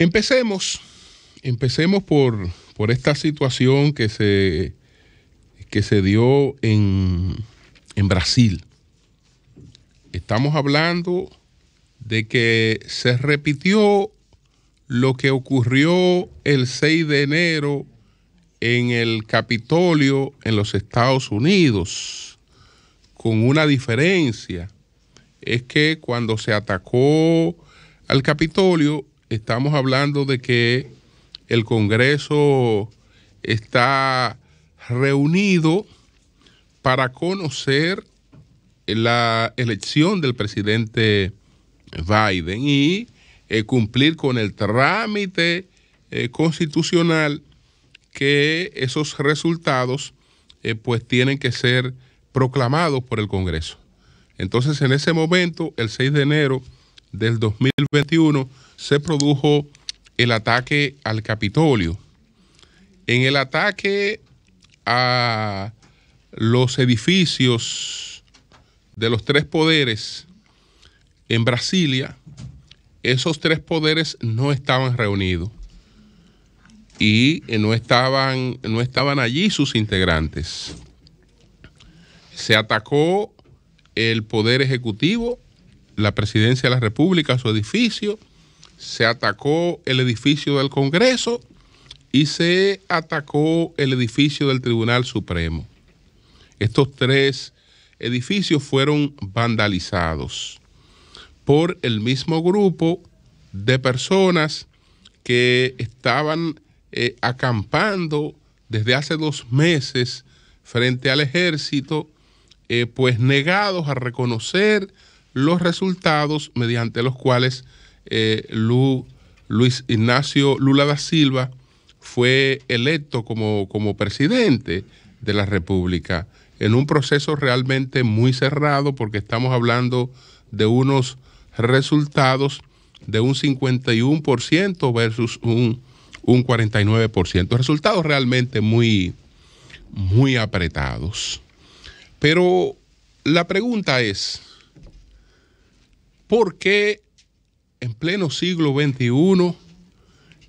Empecemos, empecemos por, por esta situación que se, que se dio en, en Brasil. Estamos hablando de que se repitió lo que ocurrió el 6 de enero en el Capitolio en los Estados Unidos, con una diferencia, es que cuando se atacó al Capitolio estamos hablando de que el Congreso está reunido para conocer la elección del presidente Biden y eh, cumplir con el trámite eh, constitucional que esos resultados eh, pues tienen que ser proclamados por el Congreso. Entonces en ese momento, el 6 de enero, del 2021 se produjo el ataque al Capitolio. En el ataque a los edificios de los tres poderes en Brasilia, esos tres poderes no estaban reunidos y no estaban, no estaban allí sus integrantes. Se atacó el poder ejecutivo, la presidencia de la República, su edificio, se atacó el edificio del Congreso y se atacó el edificio del Tribunal Supremo. Estos tres edificios fueron vandalizados por el mismo grupo de personas que estaban eh, acampando desde hace dos meses frente al ejército, eh, pues negados a reconocer los resultados mediante los cuales eh, Luis Ignacio Lula da Silva fue electo como, presidente de la República en un proceso realmente muy cerrado porque estamos hablando de unos resultados de un 51% versus un, 49%. Resultados realmente muy, muy apretados. Pero la pregunta es, porque en pleno siglo XXI,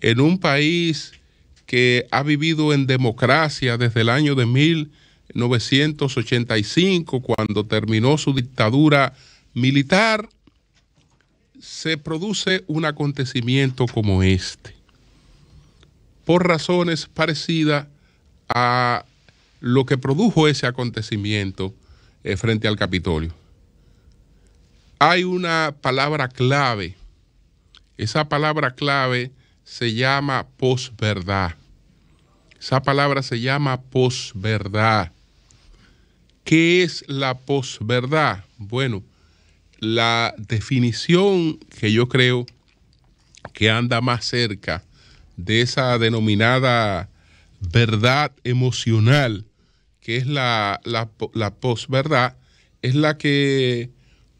en un país que ha vivido en democracia desde el año de 1985, cuando terminó su dictadura militar, se produce un acontecimiento como este, por razones parecidas a lo que produjo ese acontecimiento eh, frente al Capitolio hay una palabra clave. Esa palabra clave se llama posverdad. Esa palabra se llama posverdad. ¿Qué es la posverdad? Bueno, la definición que yo creo que anda más cerca de esa denominada verdad emocional, que es la, la, posverdad, es la que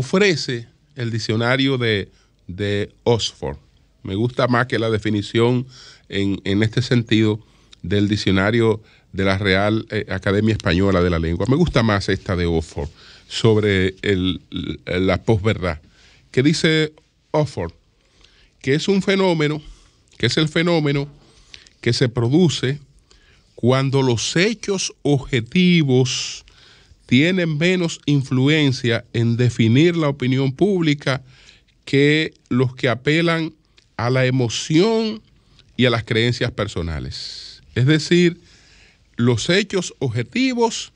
ofrece el diccionario de, de, Oxford. Me gusta más que la definición en, este sentido del diccionario de la Real eh, Academia Española de la Lengua. Me gusta más esta de Oxford sobre la posverdad, que dice Oxford que es un fenómeno, que es el fenómeno que se produce cuando los hechos objetivos tienen menos influencia en definir la opinión pública que los que apelan a la emoción y a las creencias personales. Es decir, los hechos objetivos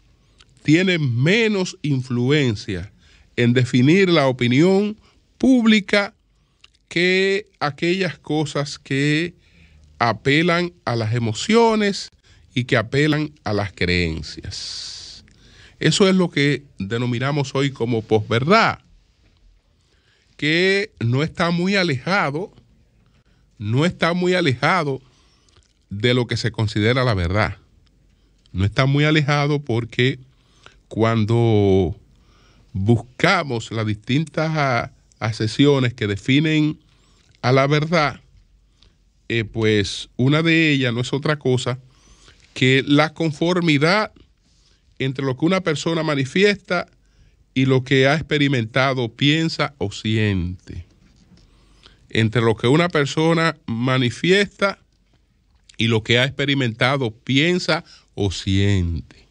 tienen menos influencia en definir la opinión pública que aquellas cosas que apelan a las emociones y que apelan a las creencias. Eso es lo que denominamos hoy como posverdad, que no está muy alejado, no está muy alejado de lo que se considera la verdad. No está muy alejado porque cuando buscamos las distintas asesiones ah, que definen a la verdad, eh, pues una de ellas no es otra cosa que la conformidad entre lo que una persona manifiesta y lo que ha experimentado, piensa o siente. Entre lo que una persona manifiesta y lo que ha experimentado, piensa o siente.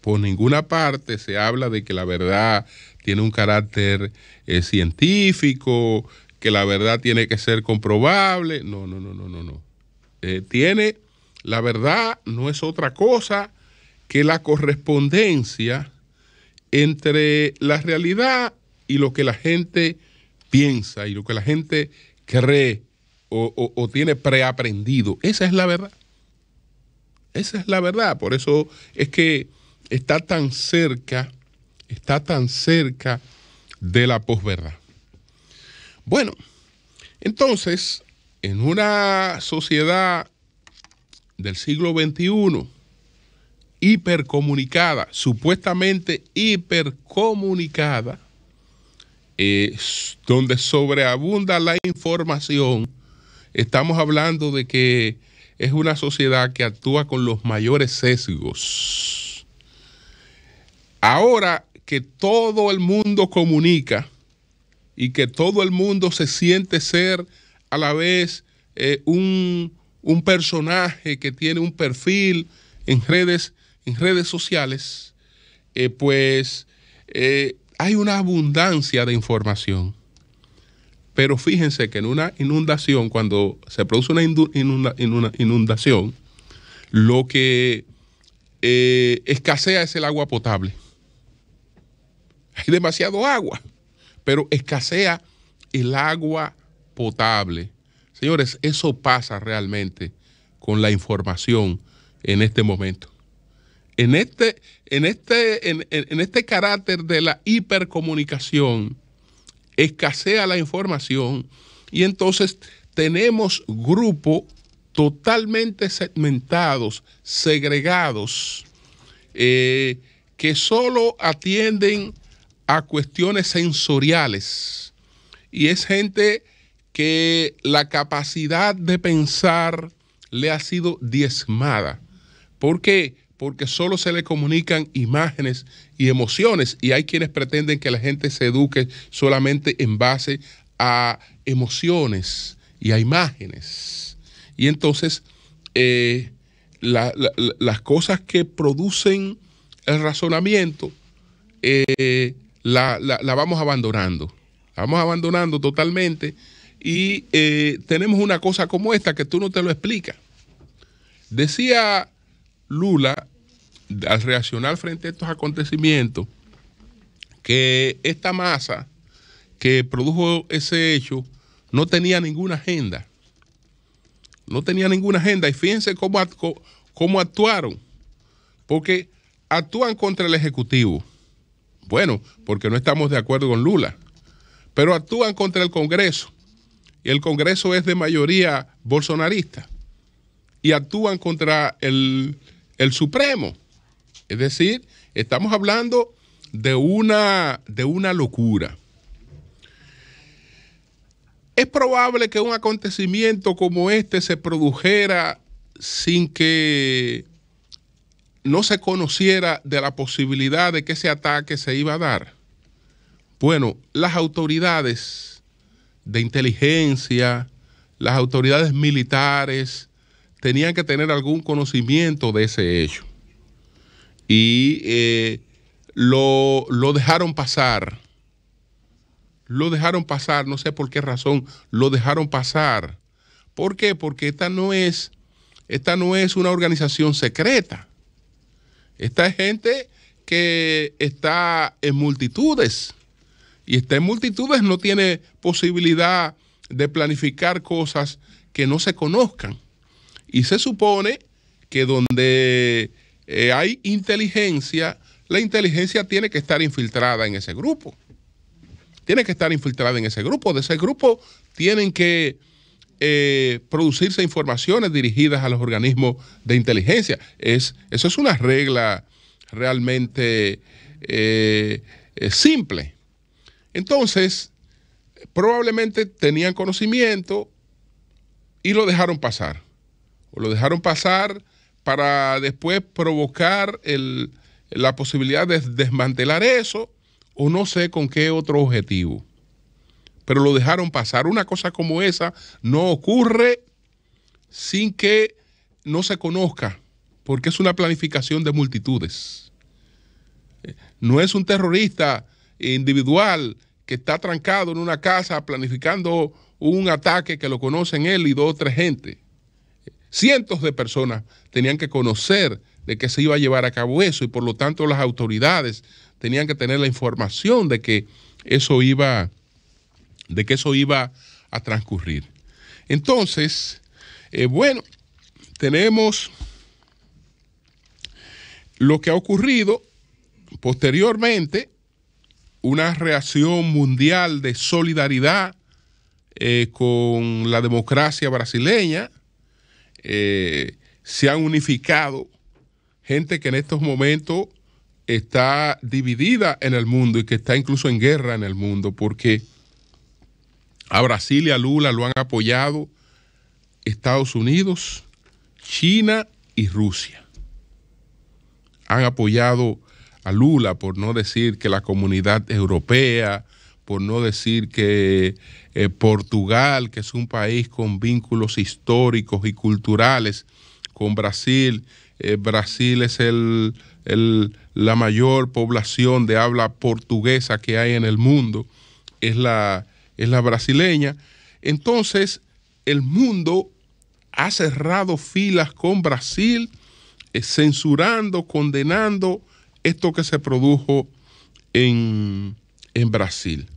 Por ninguna parte se habla de que la verdad tiene un carácter eh, científico, que la verdad tiene que ser comprobable. No, no, no, no, no, no. Eh, tiene, la verdad no es otra cosa que la correspondencia entre la realidad y lo que la gente piensa y lo que la gente cree o, tiene preaprendido. Esa es la verdad. Esa es la verdad. Por eso es que está tan cerca, está tan cerca de la posverdad. Bueno, entonces, en una sociedad del siglo XXI, hipercomunicada, supuestamente hipercomunicada, donde sobreabunda la información, estamos hablando de que es una sociedad que actúa con los mayores sesgos. Ahora que todo el mundo comunica y que todo el mundo se siente ser a la vez eh, un, un personaje que tiene un perfil en redes en redes sociales, eh, pues eh, hay una abundancia de información. Pero fíjense que en una inundación, cuando se produce una, inundación, lo que eh, escasea es el agua potable. Hay demasiado agua, pero escasea el agua potable. Señores, eso pasa realmente con la información en este momento en este, en este, en, este carácter de la hipercomunicación, escasea la información y entonces tenemos grupos totalmente segmentados, segregados, eh, que solo atienden a cuestiones sensoriales. Y es gente que la capacidad de pensar le ha sido diezmada, porque porque solo se le comunican imágenes y emociones y hay quienes pretenden que la gente se eduque solamente en base a emociones y a imágenes. Y entonces eh, las cosas que producen el razonamiento eh, la, vamos abandonando. La vamos abandonando totalmente y eh, tenemos una cosa como esta que tú no te lo explicas. Decía Lula al reaccionar frente a estos acontecimientos, que esta masa que produjo ese hecho no tenía ninguna agenda. No tenía ninguna agenda. Y fíjense cómo, cómo actuaron. Porque actúan contra el Ejecutivo. Bueno, porque no estamos de acuerdo con Lula. Pero actúan contra el Congreso. Y el Congreso es de mayoría bolsonarista. Y actúan contra el Supremo. Es decir, estamos hablando de una, de una locura. Es probable que un acontecimiento como este se produjera sin que no se conociera de la posibilidad de que ese ataque se iba a dar. Bueno, las autoridades de inteligencia, las autoridades militares, tenían que tener algún conocimiento de ese hecho y eh, lo, dejaron pasar. Lo dejaron pasar, no sé por qué razón, lo dejaron pasar. ¿Por qué? Porque esta no es, esta no es una organización secreta. Esta es gente que está en multitudes. Y está en multitudes no tiene posibilidad de planificar cosas que no se conozcan. Y se supone que donde eh, hay inteligencia, la inteligencia tiene que estar infiltrada en ese grupo. Tiene que estar infiltrada en ese grupo. De ese grupo tienen que eh, producirse informaciones dirigidas a los organismos de inteligencia. Es, eso es una regla realmente eh, simple. Entonces, probablemente tenían conocimiento y lo dejaron pasar. O lo dejaron pasar para después provocar la posibilidad de desmantelar eso o no sé con qué otro objetivo. Pero lo dejaron pasar. Una cosa como esa no ocurre sin que no se conozca, porque es una planificación de multitudes. No es un terrorista individual que está trancado en una casa planificando un ataque que lo conocen él y dos o tres gente cientos de personas tenían que conocer de que se iba a llevar a cabo eso y por lo tanto las autoridades tenían que tener la información de que eso iba de que eso iba a transcurrir. Entonces, eh, bueno, tenemos lo que ha ocurrido posteriormente, una reacción mundial de solidaridad eh, con la democracia brasileña, eh, se han unificado, gente que en estos momentos está dividida en el mundo y que está incluso en guerra en el mundo, porque a Brasil y a Lula lo han apoyado Estados Unidos, China y Rusia. Han apoyado a Lula, por no decir que la comunidad europea, por no decir que eh, Portugal, que es un país con vínculos históricos y culturales con Brasil, eh, Brasil es el, la mayor población de habla portuguesa que hay en el mundo, es la, es la brasileña. Entonces, el mundo ha cerrado filas con Brasil, eh, censurando, condenando esto que se produjo en, en Brasil.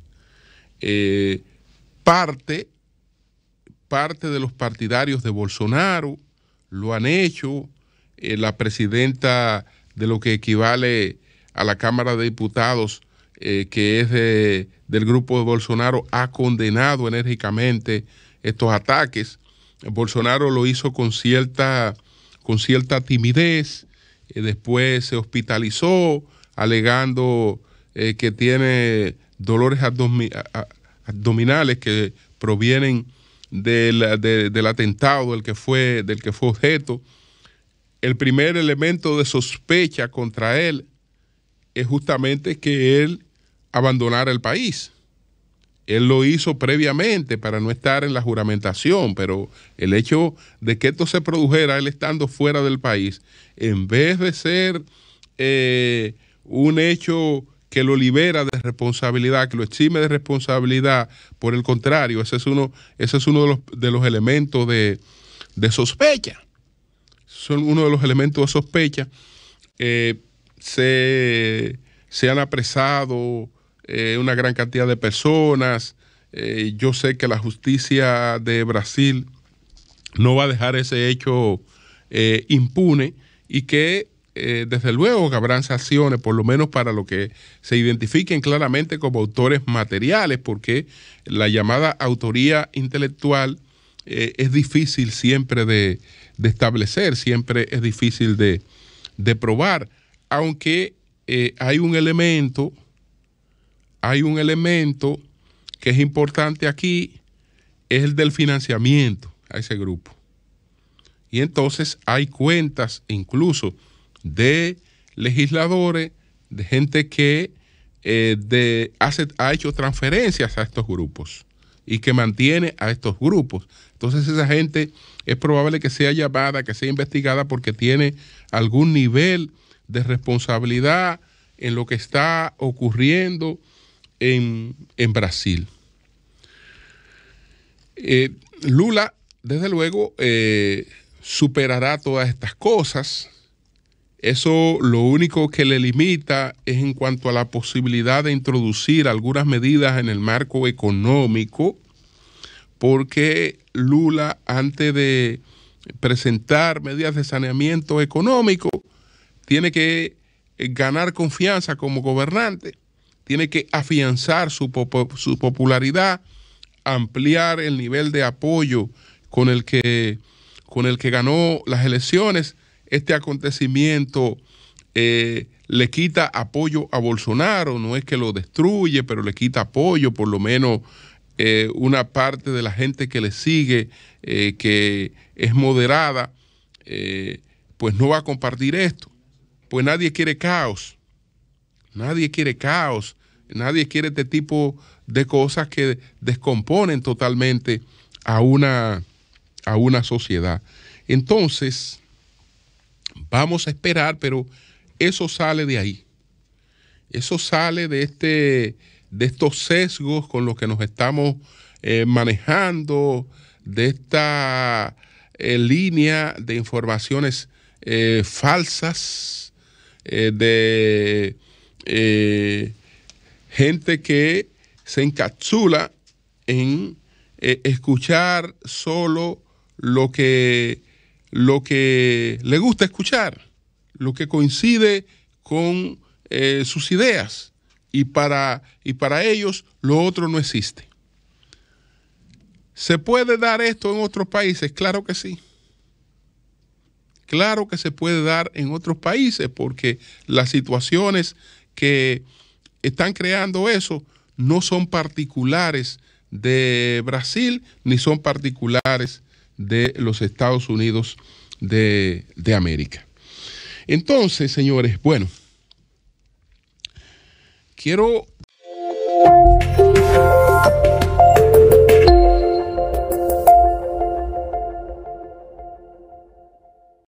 Eh, parte, parte de los partidarios de Bolsonaro lo han hecho. Eh, la presidenta de lo que equivale a la Cámara de Diputados, eh, que es del grupo de Bolsonaro, ha condenado enérgicamente estos ataques. Bolsonaro lo hizo con cierta, con cierta timidez, después se hospitalizó alegando eh, que tiene dolores abdominales que provienen del, atentado del que, fue, del que fue objeto. El primer elemento de sospecha contra él es justamente que él abandonara el país. Él lo hizo previamente para no estar en la juramentación, pero el hecho de que esto se produjera él estando fuera del país, en vez de ser eh, un hecho que lo libera de responsabilidad, que lo exime de responsabilidad. Por el contrario, ese es uno, ese es uno de, los, elementos de, sospecha. Son uno de los elementos de sospecha. Eh, se, han apresado eh, una gran cantidad de personas. Eh, yo sé que la justicia de Brasil no va a dejar ese hecho impune y que eh, desde luego que habrán sanciones, por lo menos para lo que se identifiquen claramente como autores materiales, porque la llamada autoría intelectual eh, es difícil siempre de, establecer, siempre es difícil de, probar, aunque eh, hay un elemento, hay un elemento que es importante aquí, es el del financiamiento a ese grupo. Y entonces hay cuentas incluso de legisladores, de gente que eh, ha hecho transferencias a estos grupos y que mantiene a estos grupos. Entonces esa gente es probable que sea llamada, que sea investigada porque tiene algún nivel de responsabilidad en lo que está ocurriendo en, Brasil. Eh, Lula, desde luego, eh, superará todas estas cosas. Eso lo único que le limita es en cuanto a la posibilidad de introducir algunas medidas en el marco económico, porque Lula, antes de presentar medidas de saneamiento económico, tiene que ganar confianza como gobernante, tiene que afianzar su, popularidad, ampliar el nivel de apoyo con el que, con el que ganó las elecciones este acontecimiento eh, le quita apoyo a Bolsonaro, no es que lo destruye, pero le quita apoyo, por lo menos eh, una parte de la gente que le sigue, eh, que es moderada, pues no va a compartir esto. Pues nadie quiere caos, nadie quiere caos, nadie quiere este tipo de cosas que descomponen totalmente a una, a una sociedad. Entonces, Vamos a esperar, pero eso sale de ahí. Eso sale de, este, de estos sesgos con los que nos estamos eh, manejando, de esta eh, línea de informaciones eh, falsas, de gente que se encapsula en escuchar solo lo que lo que le gusta escuchar, lo que coincide con eh, sus ideas. Y para, y para ellos lo otro no existe. ¿Se puede dar esto en otros países? Claro que sí. Claro que se puede dar en otros países porque las situaciones que están creando eso no son particulares de Brasil ni son particulares de los Estados Unidos de, de América. Entonces, señores, bueno, quiero...